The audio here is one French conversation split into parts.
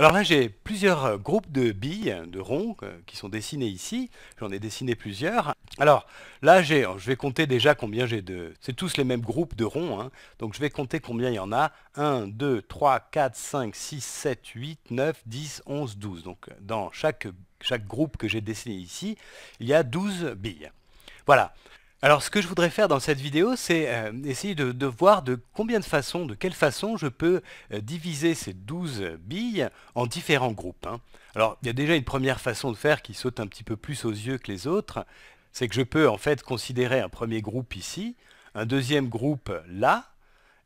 Alors là, j'ai plusieurs euh, groupes de billes, de ronds, euh, qui sont dessinés ici. J'en ai dessiné plusieurs. Alors là, je vais compter déjà combien j'ai de... C'est tous les mêmes groupes de ronds, hein. donc je vais compter combien il y en a. 1, 2, 3, 4, 5, 6, 7, 8, 9, 10, 11, 12. Donc dans chaque, chaque groupe que j'ai dessiné ici, il y a 12 billes. Voilà. Alors ce que je voudrais faire dans cette vidéo, c'est euh, essayer de, voir de combien de façons, de quelle façon je peux euh, diviser ces 12 euh, billes en différents groupes. Hein. Alors il y a déjà une première façon de faire qui saute un petit peu plus aux yeux que les autres, c'est que je peux en fait considérer un premier groupe ici, un deuxième groupe là,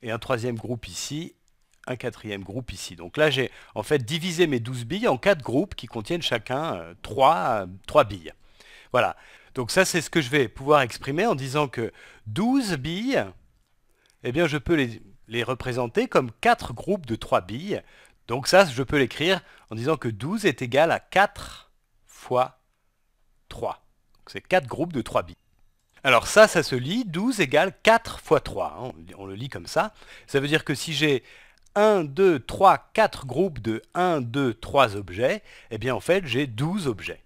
et un troisième groupe ici, un quatrième groupe ici. Donc là j'ai en fait divisé mes 12 billes en quatre groupes qui contiennent chacun 3 billes. Voilà. Donc ça, c'est ce que je vais pouvoir exprimer en disant que 12 billes, eh bien, je peux les, représenter comme 4 groupes de 3 billes. Donc ça, je peux l'écrire en disant que 12 est égal à 4 fois 3. Donc c'est 4 groupes de 3 billes. Alors ça, ça se lit 12 égale 4 fois 3. Hein. on, on le lit comme ça. Ça veut dire que si j'ai 1, 2, 3, 4 groupes de 1, 2, 3 objets, eh bien en fait j'ai 12 objets.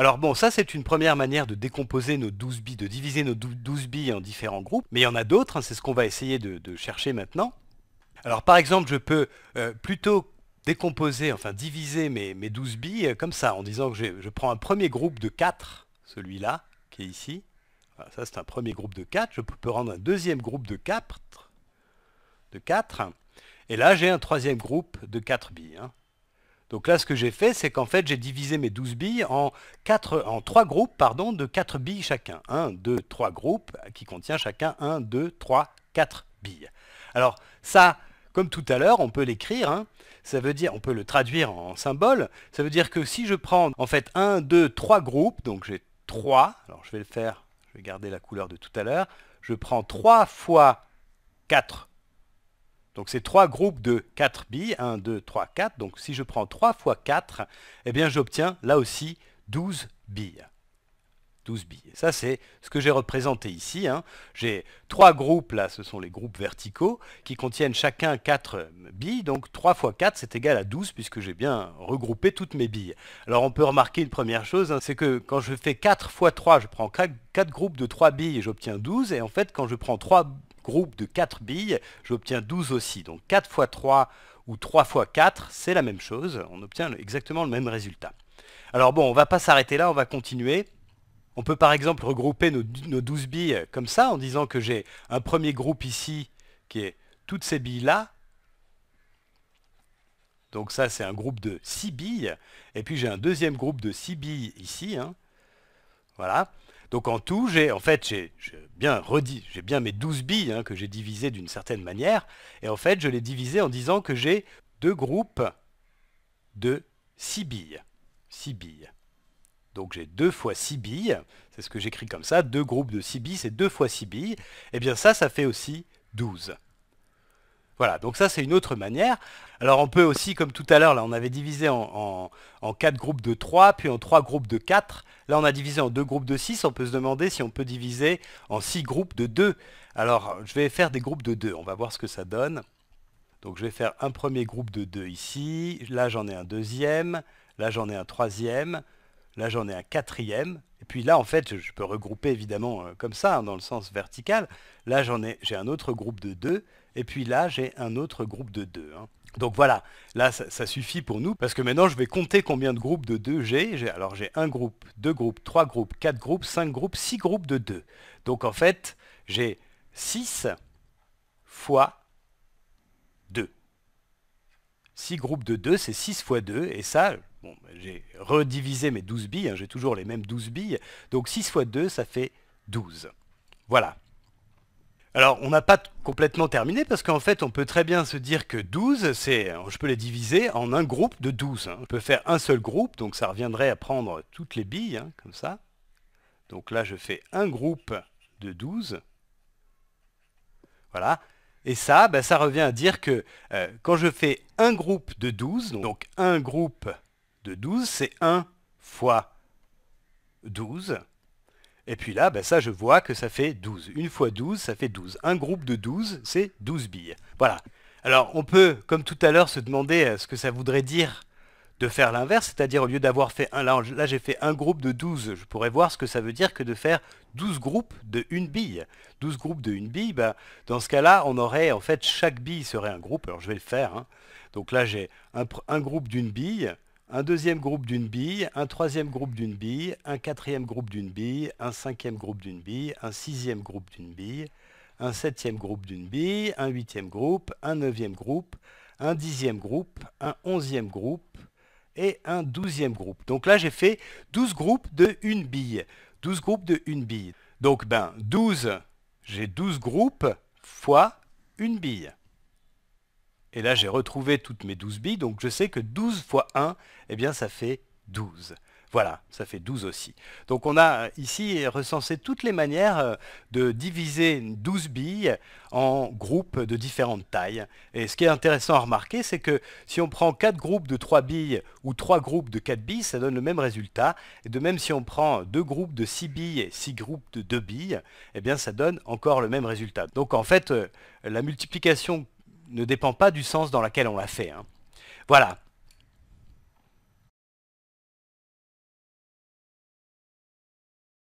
Alors bon, ça c'est une première manière de décomposer nos 12 billes, de diviser nos 12 billes en différents groupes, mais il y en a d'autres, hein, c'est ce qu'on va essayer de, chercher maintenant. Alors par exemple, je peux euh, plutôt décomposer, enfin diviser mes, douze 12 billes euh, comme ça, en disant que je prends un premier groupe de 4, celui-là, qui est ici. ça c'est un premier groupe de 4, je peux rendre un deuxième groupe de 4, de 4 et là j'ai un troisième groupe de 4 billes. Hein. Donc là, ce que j'ai fait, c'est qu'en fait, j'ai divisé mes 12 billes en, 4, en 3 groupes pardon, de 4 billes chacun. 1, 2, 3 groupes qui contient chacun 1, 2, 3, 4 billes. Alors ça, comme tout à l'heure, on peut l'écrire, hein. ça veut dire, on peut le traduire en symbole, ça veut dire que si je prends en fait 1, 2, 3 groupes, donc j'ai 3, alors je vais le faire, je vais garder la couleur de tout à l'heure, je prends 3 fois 4 donc c'est trois groupes de 4 billes, 1, 2, 3, 4. Donc si je prends 3 fois 4, eh bien j'obtiens là aussi 12 billes. 12 billes. Ça c'est ce que j'ai représenté ici. Hein. J'ai trois groupes, là ce sont les groupes verticaux, qui contiennent chacun 4 billes. Donc 3 fois 4 c'est égal à 12 puisque j'ai bien regroupé toutes mes billes. Alors on peut remarquer une première chose, hein, c'est que quand je fais 4 fois 3, je prends 4 groupes de 3 billes et j'obtiens 12. Et en fait quand je prends 3 groupe de 4 billes, j'obtiens 12 aussi. Donc 4 x 3 ou 3 x 4, c'est la même chose, on obtient exactement le même résultat. Alors bon, on ne va pas s'arrêter là, on va continuer. On peut par exemple regrouper nos, 12 billes comme ça, en disant que j'ai un premier groupe ici, qui est toutes ces billes-là, donc ça, c'est un groupe de 6 billes. Et puis j'ai un deuxième groupe de 6 billes ici. Hein. Voilà. Donc en tout, j'ai en fait j'ai bien mes 12 billes hein, que j'ai divisées d'une certaine manière, et en fait je les divisé en disant que j'ai deux groupes de 6 billes. 6 billes. Donc j'ai 2 fois 6 billes, c'est ce que j'écris comme ça, deux groupes de 6 billes, c'est 2 fois 6 billes, et eh bien ça, ça fait aussi 12. Voilà, donc ça c'est une autre manière. Alors on peut aussi, comme tout à l'heure, là on avait divisé en, 4 groupes de 3, puis en 3 groupes de 4. Là on a divisé en deux groupes de 6, on peut se demander si on peut diviser en 6 groupes de 2. Alors je vais faire des groupes de 2, on va voir ce que ça donne. Donc je vais faire un premier groupe de 2 ici, là j'en ai un deuxième, là j'en ai un troisième, là j'en ai un quatrième, et puis là en fait je peux regrouper évidemment euh, comme ça, hein, dans le sens vertical. Là j'en ai, j'ai un autre groupe de 2, et puis là, j'ai un autre groupe de 2. Hein. Donc voilà, là ça, suffit pour nous parce que maintenant je vais compter combien de groupes de 2 j'ai. Alors j'ai un groupe, deux groupes, trois groupes, quatre groupes, cinq groupes, six groupes de 2. Donc en fait j'ai 6 fois 2. 6 groupes de 2 c'est 6 fois 2 et ça, j'ai redivisé mes 12 billes, hein, j'ai toujours les mêmes 12 billes. Donc 6 fois 2 ça fait 12. Voilà. Alors, on n'a pas complètement terminé parce qu'en fait, on peut très bien se dire que 12, c'est, euh, je peux les diviser en un groupe de 12. Je hein. On peut faire un seul groupe, donc ça reviendrait à prendre toutes les billes, hein, comme ça. Donc là, je fais un groupe de 12. Voilà. Et ça, bah, ça revient à dire que euh, quand je fais un groupe de 12, donc un groupe de 12, c'est 1 fois 12. Et puis là, ben, ça, je vois que ça fait 12. Une fois 12, ça fait 12. Un groupe de 12, c'est 12 billes. Voilà. Alors, on peut, comme tout à l'heure, se demander euh, ce que ça voudrait dire de faire l'inverse, c'est-à-dire au lieu d'avoir fait un... Là, j'ai fait un groupe de 12. Je pourrais voir ce que ça veut dire que de faire 12 groupes de une bille. 12 groupes de une bille, ben, dans ce cas-là, on aurait, en fait, chaque bille serait un groupe. Alors, je vais le faire. Hein. Donc là, j'ai un groupe d'une bille un deuxième groupe d'une bille, un troisième groupe d'une bille, un quatrième groupe d'une bille, un cinquième groupe d'une bille, un sixième groupe d'une bille, un septième groupe d'une bille, un huitième groupe, un neuvième groupe, un dixième groupe, un onzième groupe et un douzième groupe. Donc là, j'ai fait douze groupes de une bille. 12 groupes de une bille. Donc, ben, 12, j'ai 12 groupes fois une bille. Et là, j'ai retrouvé toutes mes 12 billes, donc je sais que 12 fois 1, eh bien, ça fait 12. Voilà, ça fait 12 aussi. Donc on a euh, ici recensé toutes les manières euh, de diviser 12 billes en groupes de différentes tailles. Et ce qui est intéressant à remarquer, c'est que si on prend 4 groupes de 3 billes ou 3 groupes de 4 billes, ça donne le même résultat. Et de même si on prend 2 groupes de 6 billes et 6 groupes de 2 billes, eh bien ça donne encore le même résultat. Donc en fait, euh, la multiplication ne dépend pas du sens dans lequel on l'a fait. Hein. Voilà.